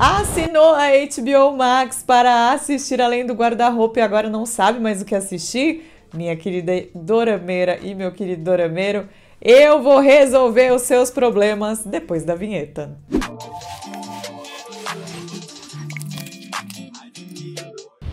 assinou a HBO Max para assistir além do guarda-roupa e agora não sabe mais o que assistir? Minha querida Dorameira e meu querido Dorameiro, eu vou resolver os seus problemas depois da vinheta. Música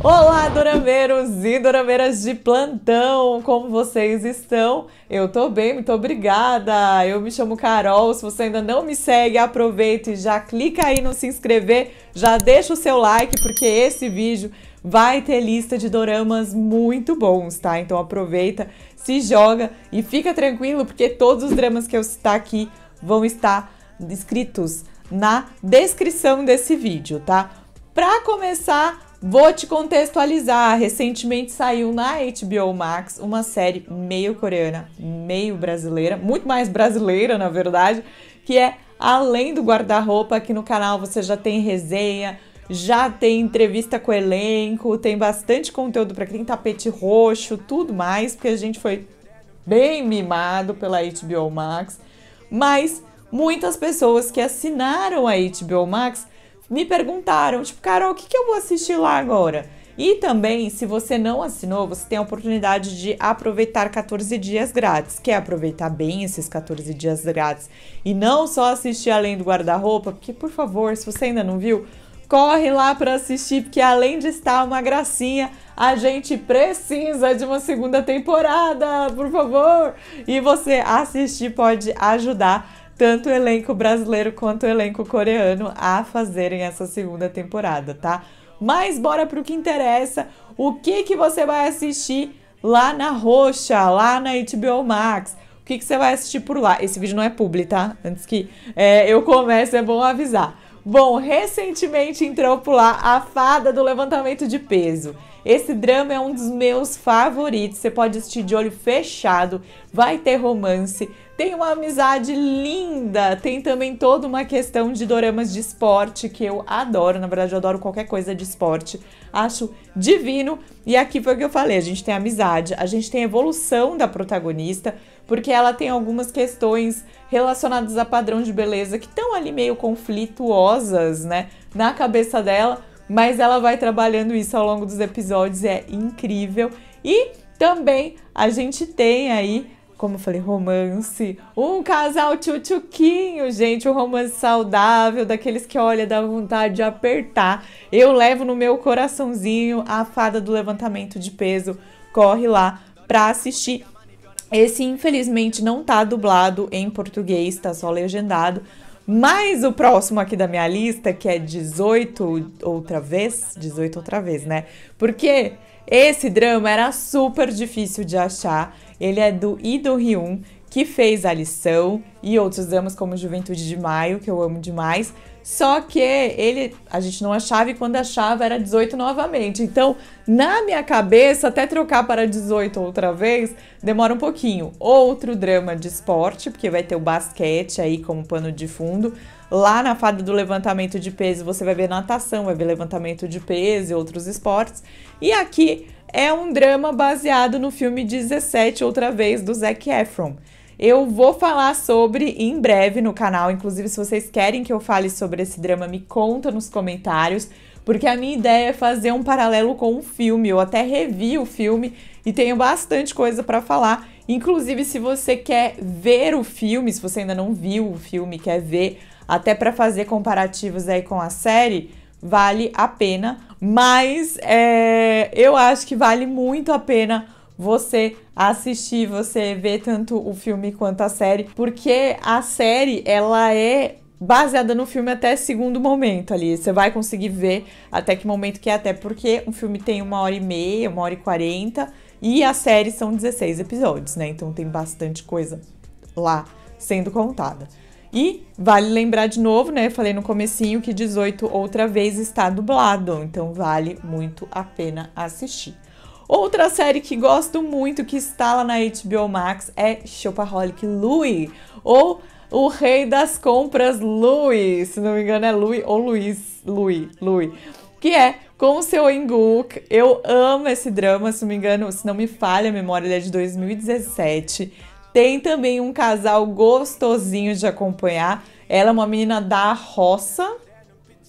Olá, dorameiros e dorameiras de plantão! Como vocês estão? Eu tô bem, muito obrigada! Eu me chamo Carol. Se você ainda não me segue, aproveita e já clica aí no se inscrever, já deixa o seu like, porque esse vídeo vai ter lista de doramas muito bons, tá? Então aproveita, se joga e fica tranquilo, porque todos os dramas que eu citar aqui vão estar escritos na descrição desse vídeo, tá? Pra começar, Vou te contextualizar. Recentemente saiu na HBO Max uma série meio coreana, meio brasileira, muito mais brasileira, na verdade, que é Além do Guarda-Roupa. Aqui no canal você já tem resenha, já tem entrevista com o elenco, tem bastante conteúdo para quem tapete roxo, tudo mais, porque a gente foi bem mimado pela HBO Max. Mas muitas pessoas que assinaram a HBO Max me perguntaram, tipo, Carol, o que, que eu vou assistir lá agora? E também, se você não assinou, você tem a oportunidade de aproveitar 14 dias grátis. Quer aproveitar bem esses 14 dias grátis e não só assistir Além do Guarda-Roupa? Porque, por favor, se você ainda não viu, corre lá para assistir, porque além de estar uma gracinha, a gente precisa de uma segunda temporada, por favor. E você assistir pode ajudar tanto o elenco brasileiro quanto o elenco coreano a fazerem essa segunda temporada, tá? Mas bora pro que interessa. O que que você vai assistir lá na Roxa, lá na HBO Max? O que que você vai assistir por lá? Esse vídeo não é publi, tá? Antes que é, eu comece, é bom avisar. Bom, recentemente entrou por lá A Fada do Levantamento de Peso. Esse drama é um dos meus favoritos. Você pode assistir de olho fechado, vai ter romance, tem uma amizade linda, tem também toda uma questão de doramas de esporte que eu adoro, na verdade eu adoro qualquer coisa de esporte, acho divino. E aqui foi o que eu falei, a gente tem amizade, a gente tem evolução da protagonista, porque ela tem algumas questões relacionadas a padrão de beleza que estão ali meio conflituosas, né, na cabeça dela, mas ela vai trabalhando isso ao longo dos episódios, é incrível. E também a gente tem aí como eu falei, romance. Um casal tchutchuquinho, gente. Um romance saudável, daqueles que, olha, dá vontade de apertar. Eu levo no meu coraçãozinho a fada do levantamento de peso. Corre lá pra assistir. Esse, infelizmente, não tá dublado em português, tá só legendado. Mas o próximo aqui da minha lista, que é 18 outra vez, 18 outra vez, né? Porque esse drama era super difícil de achar. Ele é do Ido Hyun, que fez A Lição e outros dramas como Juventude de Maio, que eu amo demais. Só que ele, a gente não achava e quando achava era 18 novamente. Então, na minha cabeça, até trocar para 18 outra vez, demora um pouquinho. Outro drama de esporte, porque vai ter o basquete aí como pano de fundo. Lá na fada do levantamento de peso, você vai ver natação, vai ver levantamento de peso e outros esportes. E aqui é um drama baseado no filme 17, outra vez, do Zac Efron. Eu vou falar sobre em breve no canal. Inclusive, se vocês querem que eu fale sobre esse drama, me conta nos comentários, porque a minha ideia é fazer um paralelo com o um filme. Eu até revi o filme e tenho bastante coisa para falar. Inclusive, se você quer ver o filme, se você ainda não viu o filme, quer ver, até para fazer comparativos aí com a série, vale a pena. Mas é, eu acho que vale muito a pena você assistir, você ver tanto o filme quanto a série, porque a série ela é baseada no filme até segundo momento ali. Você vai conseguir ver até que momento que é, até porque um filme tem uma hora e meia, uma hora e quarenta, e a série são 16 episódios, né? Então tem bastante coisa lá sendo contada. E vale lembrar de novo, né? Eu falei no comecinho que 18 outra vez está dublado, então vale muito a pena assistir. Outra série que gosto muito que está lá na HBO Max é Shopaholic Louie, ou O Rei das Compras Louie, se não me engano é Louie ou Luiz, Louie, Louie, que é com o seu Enguk. Eu amo esse drama, se não me engano, se não me falha a memória, ele é de 2017. Tem também um casal gostosinho de acompanhar. Ela é uma menina da roça.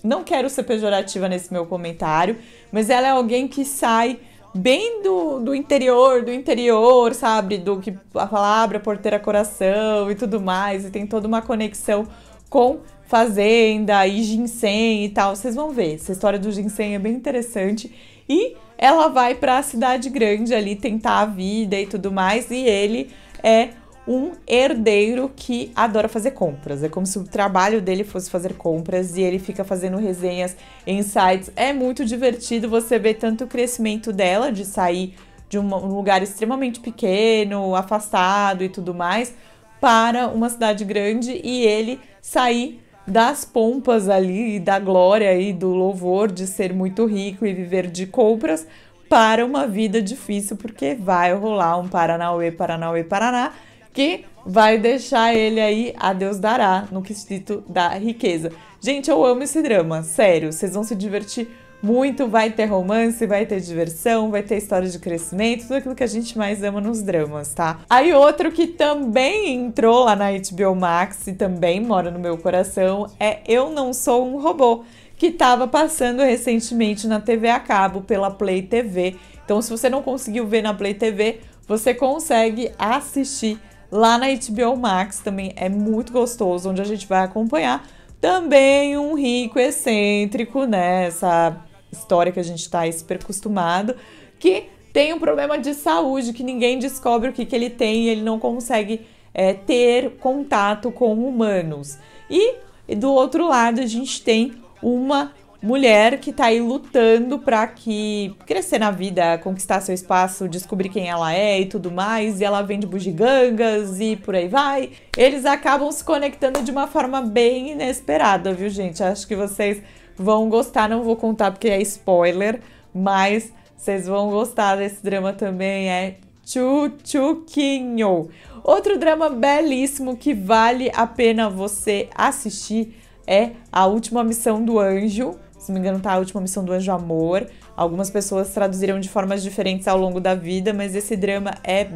Não quero ser pejorativa nesse meu comentário, mas ela é alguém que sai bem do, do interior, do interior, sabe? Do que a palavra porteira coração e tudo mais. E tem toda uma conexão com fazenda e ginseng e tal. Vocês vão ver, essa história do ginseng é bem interessante. E ela vai para a cidade grande ali tentar a vida e tudo mais. E ele é um herdeiro que adora fazer compras. É como se o trabalho dele fosse fazer compras e ele fica fazendo resenhas em sites. É muito divertido você ver tanto o crescimento dela de sair de um lugar extremamente pequeno, afastado e tudo mais, para uma cidade grande e ele sair das pompas ali da glória e do louvor de ser muito rico e viver de compras para uma vida difícil, porque vai rolar um Paranauê, Paranauê, Paraná que vai deixar ele aí a Deus dará no quesito da riqueza. Gente, eu amo esse drama, sério, vocês vão se divertir muito, vai ter romance, vai ter diversão, vai ter história de crescimento, tudo aquilo que a gente mais ama nos dramas, tá? Aí outro que também entrou lá na HBO Max e também mora no meu coração é Eu Não Sou um Robô, que estava passando recentemente na TV a cabo pela Play TV. Então, se você não conseguiu ver na Play TV, você consegue assistir lá na HBO Max também é muito gostoso, onde a gente vai acompanhar também um rico excêntrico, né? Essa história que a gente tá super acostumado, que tem um problema de saúde que ninguém descobre o que, que ele tem e ele não consegue é, ter contato com humanos. E do outro lado a gente tem uma mulher que tá aí lutando para que crescer na vida, conquistar seu espaço, descobrir quem ela é e tudo mais, e ela vende bugigangas e por aí vai. Eles acabam se conectando de uma forma bem inesperada, viu, gente? Acho que vocês vão gostar, não vou contar porque é spoiler, mas vocês vão gostar desse drama também, é Chuchuquinho. Outro drama belíssimo que vale a pena você assistir é A Última Missão do Anjo se não me engano, tá a última missão do Anjo Amor. Algumas pessoas traduziram de formas diferentes ao longo da vida, mas esse drama é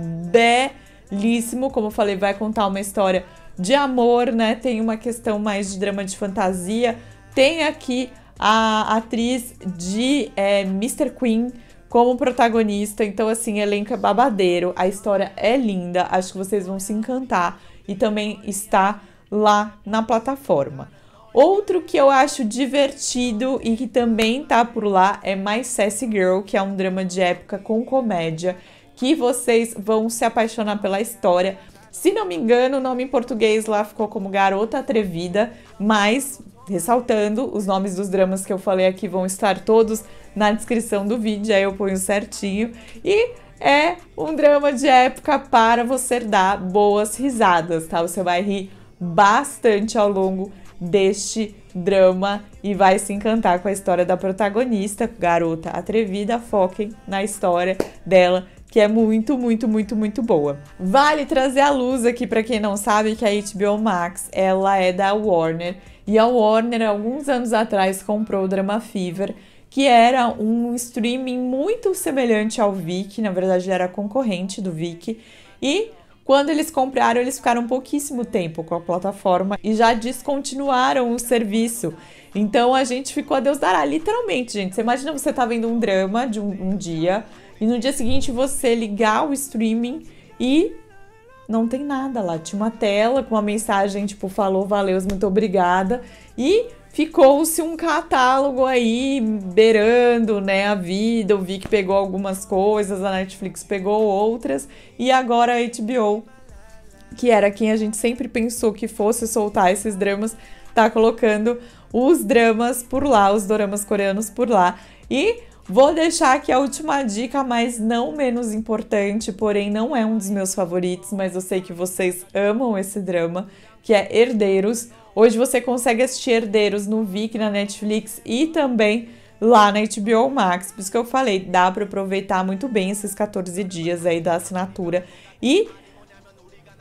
belíssimo. Como eu falei, vai contar uma história de amor, né? Tem uma questão mais de drama de fantasia. Tem aqui a atriz de é, Mr. Queen como protagonista. Então, assim, elenco é babadeiro. A história é linda. Acho que vocês vão se encantar. E também está lá na plataforma. Outro que eu acho divertido e que também tá por lá é My Sassy Girl, que é um drama de época com comédia, que vocês vão se apaixonar pela história. Se não me engano, o nome em português lá ficou como Garota Atrevida, mas ressaltando, os nomes dos dramas que eu falei aqui vão estar todos na descrição do vídeo, aí eu ponho certinho. E é um drama de época para você dar boas risadas, tá? Você vai rir bastante ao longo deste drama e vai se encantar com a história da protagonista, garota atrevida, foquem na história dela que é muito, muito, muito, muito boa. Vale trazer a luz aqui para quem não sabe que a HBO Max, ela é da Warner, e a Warner alguns anos atrás comprou o drama Fever, que era um streaming muito semelhante ao Viki, na verdade era concorrente do Viki e quando eles compraram, eles ficaram pouquíssimo tempo com a plataforma e já descontinuaram o serviço. Então a gente ficou a Deus dará, literalmente, gente. Você imagina você tá vendo um drama de um, um dia e no dia seguinte você ligar o streaming e não tem nada lá. Tinha uma tela com uma mensagem tipo falou, valeu, muito obrigada. E ficou-se um catálogo aí beirando, né, a vida. O Vic pegou algumas coisas, a Netflix pegou outras e agora a HBO, que era quem a gente sempre pensou que fosse soltar esses dramas, tá colocando os dramas por lá, os doramas coreanos por lá. E Vou deixar aqui a última dica, mas não menos importante, porém não é um dos meus favoritos, mas eu sei que vocês amam esse drama, que é Herdeiros. Hoje você consegue assistir Herdeiros no Vic, na Netflix e também lá na HBO Max. Por isso que eu falei, dá para aproveitar muito bem esses 14 dias aí da assinatura. E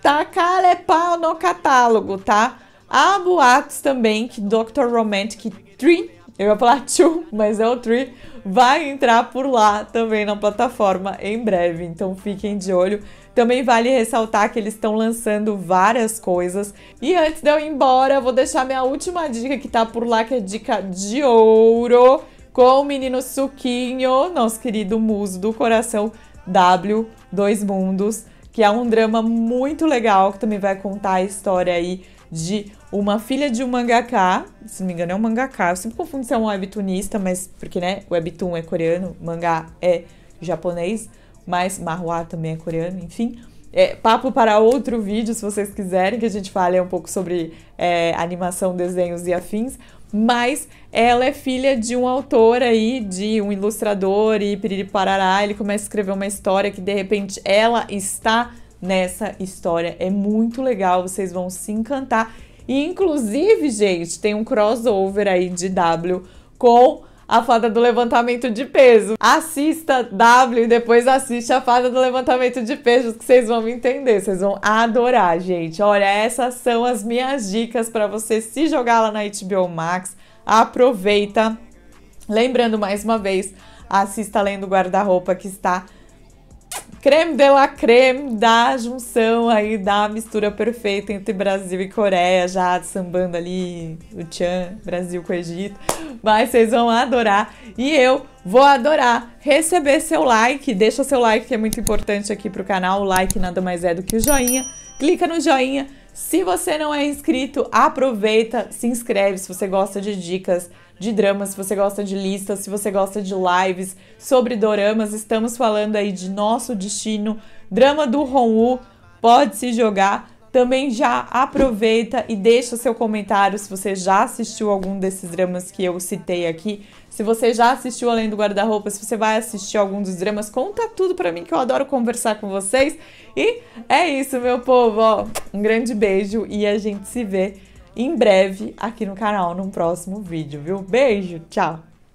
tacar é pau no catálogo, tá? Há boatos também que Dr. Romantic 3 eu ia falar two, mas é o three, vai entrar por lá também na plataforma em breve, então fiquem de olho. Também vale ressaltar que eles estão lançando várias coisas. E antes de eu ir embora, vou deixar minha última dica que tá por lá, que é dica de ouro, com o menino Suquinho, nosso querido muso do coração W, Dois Mundos, que é um drama muito legal, que também vai contar a história aí de uma filha de um mangaká, se não me engano é um mangaká, eu sempre confundo se é um webtoonista, mas porque, né, webtoon é coreano, mangá é japonês, mas manhwa também é coreano, enfim. É, papo para outro vídeo, se vocês quiserem, que a gente fale um pouco sobre é, animação, desenhos e afins. Mas ela é filha de um autor aí, de um ilustrador e piriri parará. Ele começa a escrever uma história que de repente ela está nessa história. É muito legal, vocês vão se encantar. E inclusive, gente, tem um crossover aí de W com a fada do levantamento de peso. Assista W e depois assiste a fada do levantamento de peso, que vocês vão entender, vocês vão adorar, gente. Olha, essas são as minhas dicas para você se jogar lá na HBO Max. Aproveita. Lembrando mais uma vez, assista além do guarda-roupa que está creme de la creme da junção aí da mistura perfeita entre Brasil e Coreia, já sambando ali o Tchan, Brasil com o Egito. Mas vocês vão adorar e eu vou adorar receber seu like. Deixa seu like que é muito importante aqui pro canal. O like nada mais é do que o joinha. Clica no joinha. Se você não é inscrito, aproveita, se inscreve se você gosta de dicas de dramas, se você gosta de listas, se você gosta de lives sobre doramas, estamos falando aí de Nosso Destino, drama do hong pode se jogar. Também já aproveita e deixa seu comentário se você já assistiu algum desses dramas que eu citei aqui. Se você já assistiu Além do Guarda-Roupa, se você vai assistir algum dos dramas, conta tudo pra mim que eu adoro conversar com vocês. E é isso, meu povo. Ó, um grande beijo e a gente se vê em breve aqui no canal, num próximo vídeo, viu? Beijo, tchau!